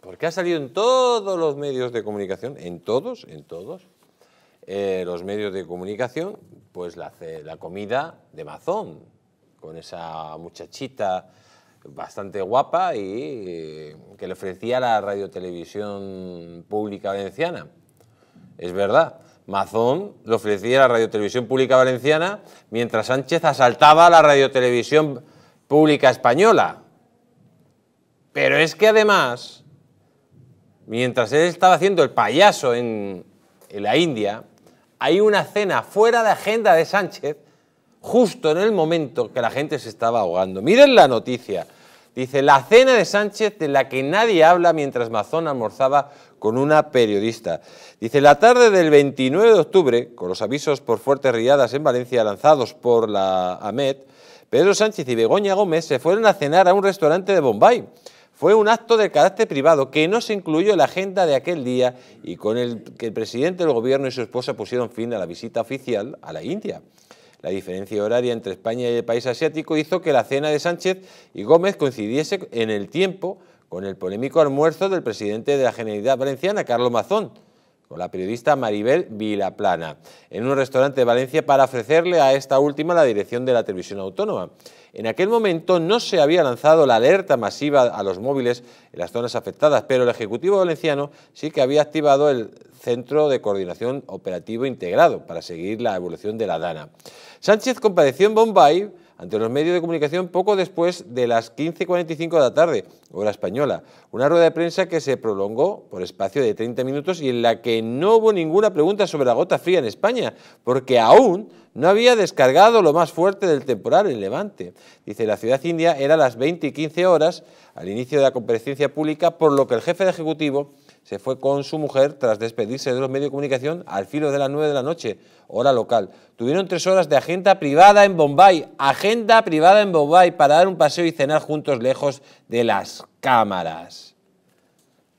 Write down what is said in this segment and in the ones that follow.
porque ha salido en todos los medios de comunicación, en todos, en todos, eh, los medios de comunicación, pues la, comida de Mazón, con esa muchachita bastante guapa y eh, que le ofrecía la radiotelevisión pública valenciana. Es verdad, Mazón le ofrecía la radiotelevisión pública valenciana mientras Sánchez asaltaba la radiotelevisión pública española. Pero es que además, mientras él estaba haciendo el payaso en, la India, hay una cena fuera de agenda de Sánchez justo en el momento que la gente se estaba ahogando. Miren la noticia. Dice, la cena de Sánchez de la que nadie habla mientras Mazón almorzaba con una periodista. Dice, la tarde del 29 de octubre, con los avisos por fuertes riadas en Valencia lanzados por la AMET, Pedro Sánchez y Begoña Gómez se fueron a cenar a un restaurante de Bombay. Fue un acto de carácter privado que no se incluyó en la agenda de aquel día y con el que el presidente del gobierno y su esposa pusieron fin a la visita oficial a la India. La diferencia horaria entre España y el país asiático hizo que la cena de Sánchez y Gómez coincidiese en el tiempo con el polémico almuerzo del presidente de la Generalidad Valenciana, Carlos Mazón, con la periodista Maribel Vilaplana, en un restaurante de Valencia para ofrecerle a esta última la dirección de la televisión autónoma. En aquel momento no se había lanzado la alerta masiva a los móviles en las zonas afectadas, pero el Ejecutivo Valenciano sí que había activado el Centro de Coordinación Operativo Integrado para seguir la evolución de la DANA. Sánchez compareció en Bombay ante los medios de comunicación poco después de las 15.45 de la tarde, hora española. Una rueda de prensa que se prolongó por espacio de 30 minutos y en la que no hubo ninguna pregunta sobre la gota fría en España, porque aún no había descargado lo más fuerte del temporal en Levante. Dice, la ciudad india era a las 20 y 15 horas al inicio de la comparecencia pública, por lo que el jefe de Ejecutivo se fue con su mujer tras despedirse de los medios de comunicación al filo de las nueve de la noche, hora local. Tuvieron tres horas de agenda privada en Bombay, agenda privada en Bombay para dar un paseo y cenar juntos lejos de las cámaras.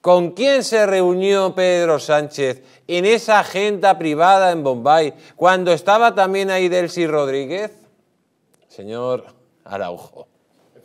¿Con quién se reunió Pedro Sánchez en esa agenda privada en Bombay cuando estaba también ahí Delcy Rodríguez? Señor Araujo.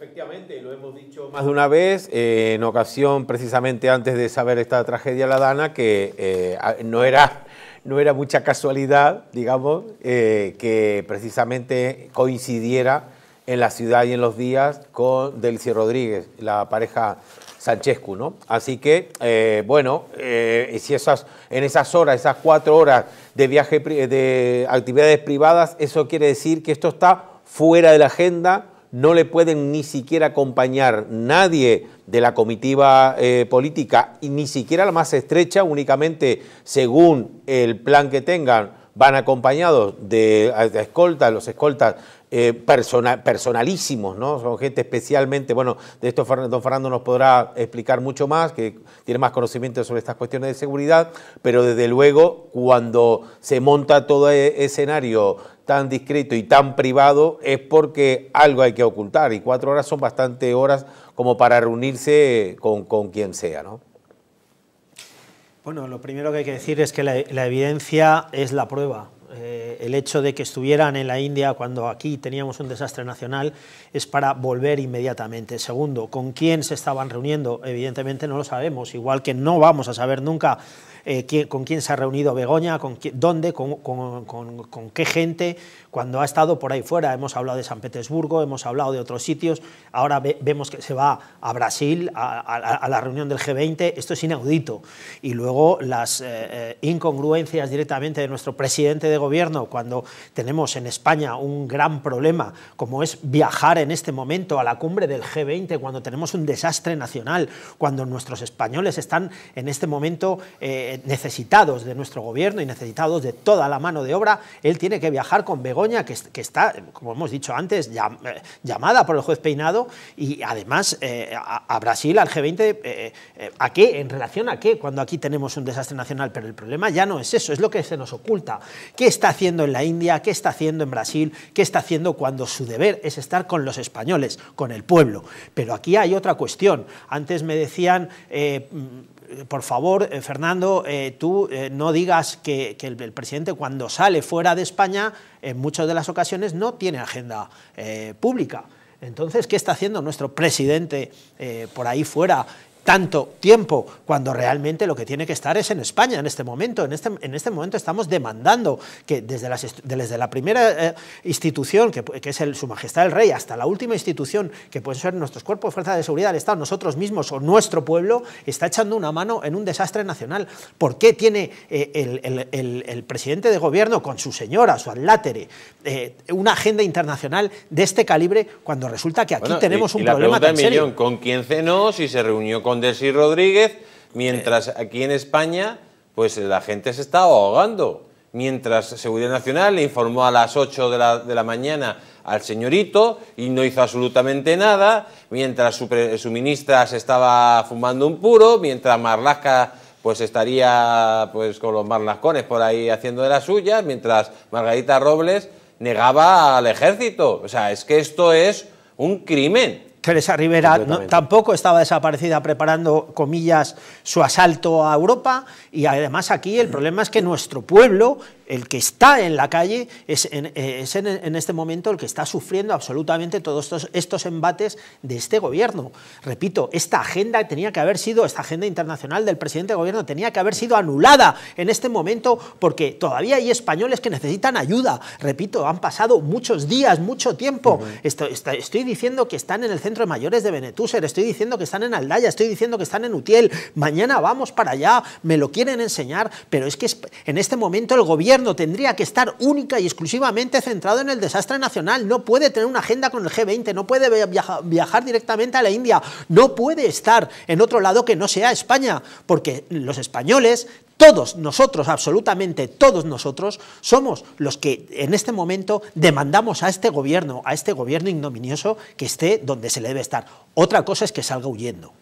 Efectivamente, lo hemos dicho más de una vez, eh, en ocasión precisamente antes de saber esta tragedia la Dana, que eh, no, era, no era mucha casualidad, digamos, eh, que precisamente coincidiera en la ciudad y en los días con Delcy Rodríguez, la pareja Sanchescu, ¿no? Así que, bueno, si esas, en esas horas, esas cuatro horas de viaje de actividades privadas, eso quiere decir que esto está fuera de la agenda no le pueden ni siquiera acompañar nadie de la comitiva eh, política, ni siquiera la más estrecha, únicamente según el plan que tengan van acompañados de, escoltas, los escoltas eh, personalísimos, ¿no? Son gente especialmente, bueno, de esto don Fernando nos podrá explicar mucho más, que tiene más conocimiento sobre estas cuestiones de seguridad, pero desde luego cuando se monta todo e-, escenario tan discreto y tan privado es porque algo hay que ocultar y cuatro horas son bastante horas como para reunirse con, con quien sea, ¿no? Bueno, lo primero que hay que decir es que la, la evidencia es la prueba. Eh, el hecho de que estuvieran en la India cuando aquí teníamos un desastre nacional es para volver inmediatamente. Segundo, ¿con quién se estaban reuniendo? Evidentemente no lo sabemos, igual que no vamos a saber nunca eh, con quién se ha reunido Begoña, con dónde, con, qué gente, cuando ha estado por ahí fuera. Hemos hablado de San Petersburgo, hemos hablado de otros sitios, ahora vemos que se va a Brasil, a, la reunión del G20, esto es inaudito. Y luego las eh, incongruencias directamente de nuestro presidente de gobierno cuando tenemos en España un gran problema como es viajar en este momento a la cumbre del G20, cuando tenemos un desastre nacional, cuando nuestros españoles están en este momento eh, necesitados de nuestro gobierno y necesitados de toda la mano de obra, él tiene que viajar con Begoña, que, está, como hemos dicho antes, eh, llamada por el juez Peinado y además eh, a, Brasil, al G20, ¿a qué? ¿En relación a qué? Cuando aquí tenemos un desastre nacional, pero el problema ya no es eso, es lo que se nos oculta está haciendo en la India, qué está haciendo en Brasil, qué está haciendo cuando su deber es estar con los españoles, con el pueblo. Pero aquí hay otra cuestión. Antes me decían... Eh, mm, por favor, eh, Fernando, eh, tú no digas que, el, el, presidente cuando sale fuera de España, en muchas de las ocasiones no tiene agenda pública. Entonces, ¿qué está haciendo nuestro presidente por ahí fuera tanto tiempo cuando realmente lo que tiene que estar es en España en este momento. En este, en este momento estamos demandando que desde, las, desde la primera eh, institución, que, es el, Su Majestad el Rey, hasta la última institución, que puede ser nuestros cuerpos de fuerza de seguridad del Estado, nosotros mismos o nuestro pueblo, está echando una mano en un desastre nacional. ¿Por qué tiene eh, el, presidente de gobierno con su señora, su adlátere, eh, una agenda internacional de este calibre cuando resulta que aquí tenemos un problema tan serio? ¿Con quién cenó? Si se reunió con y Rodríguez, mientras aquí en España pues la gente se está ahogando. Mientras Seguridad Nacional le informó a las 8 de la, de la mañana al señorito y no hizo absolutamente nada, mientras su, ministra se estaba fumando un puro, mientras Marlaska pues estaría pues con los marlascones por ahí haciendo de las suyas, mientras Margarita Robles negaba al ejército. O sea, es que esto es un crimen. Teresa Rivera tampoco estaba desaparecida preparando, comillas, su asalto a Europa y además aquí el problema es que nuestro pueblo, el que está en la calle, es en, este momento el que está sufriendo absolutamente todos estos, estos, embates de este gobierno. Repito, esta agenda tenía que haber sido, esta agenda internacional del presidente de gobierno tenía que haber sido anulada en este momento porque todavía hay españoles que necesitan ayuda. Repito, han pasado muchos días, mucho tiempo. estoy, estoy diciendo que están en el centro de mayores de estoy diciendo que están en Aldaya, estoy diciendo que están en Utiel, mañana vamos para allá, me lo quieren enseñar, pero es que en este momento el gobierno tendría que estar única y exclusivamente centrado en el desastre nacional, no puede tener una agenda con el G20, no puede viajar directamente a la India, no puede estar en otro lado que no sea España, porque los españoles todos nosotros, absolutamente todos nosotros, somos los que en este momento demandamos a este gobierno, a este gobierno ignominioso, que esté donde se le debe estar. Otra cosa es que salga huyendo.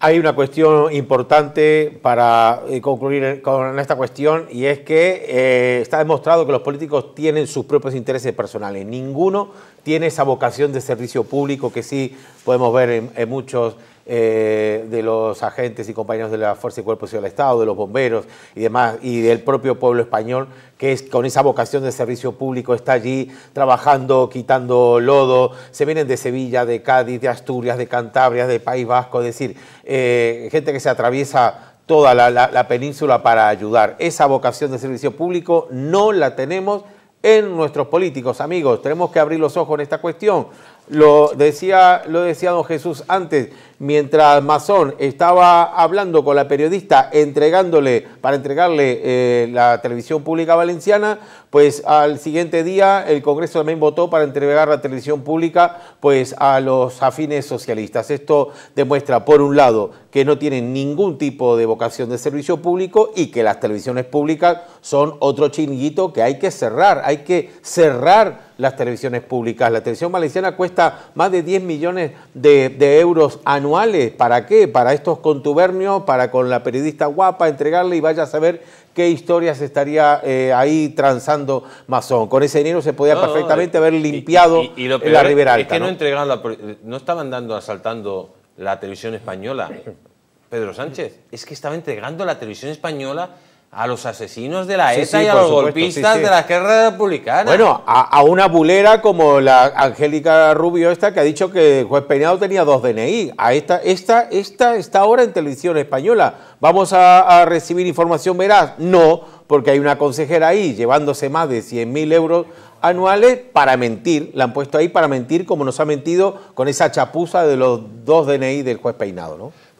Hay una cuestión importante para eh, concluir con esta cuestión y es que eh, está demostrado que los políticos tienen sus propios intereses personales. Ninguno tiene esa vocación de servicio público que sí podemos ver en muchos eh, de los agentes y compañeros de la Fuerza y Cuerpos del Estado, de los bomberos y demás, y del propio pueblo español, que es, con esa vocación de servicio público está allí trabajando, quitando lodo, se vienen de Sevilla, de Cádiz, de Asturias, de Cantabria, de País Vasco, es decir, eh, gente que se atraviesa toda la, península para ayudar. Esa vocación de servicio público no la tenemos en nuestros políticos, amigos. Tenemos que abrir los ojos en esta cuestión. Lo decía, lo decía don Jesús antes, mientras Mazón estaba hablando con la periodista entregándole, para entregarle eh, la televisión pública valenciana, pues al siguiente día el Congreso también votó para entregar la televisión pública pues a los afines socialistas. Esto demuestra, por un lado, que no tienen ningún tipo de vocación de servicio público y que las televisiones públicas son otro chinguito que hay que cerrar, hay que cerrar las televisiones públicas. La televisión valenciana cuesta más de 10 millones de, euros anuales. ¿Para qué? Para estos contubernios, para con la periodista guapa entregarle y vaya a saber qué historias estaría eh, ahí transando Mazón. Con ese dinero se podía perfectamente eh, haber limpiado y, la Ribera Alta. Es que no, no estaban dando, asaltando la televisión española, Pedro Sánchez. Es que estaba entregando la televisión española a los asesinos de la ETA y a los golpistas de la guerra republicana. Bueno, a, una bulera como la Angélica Rubio esta que ha dicho que el juez Peinado tenía dos DNI. A esta, esta, esta está ahora en televisión española. ¿Vamos a, a, recibir información veraz? No, porque hay una consejera ahí llevándose más de 100.000 euros anuales para mentir. La han puesto ahí para mentir como nos ha mentido con esa chapuza de los dos DNI del juez Peinado, ¿no?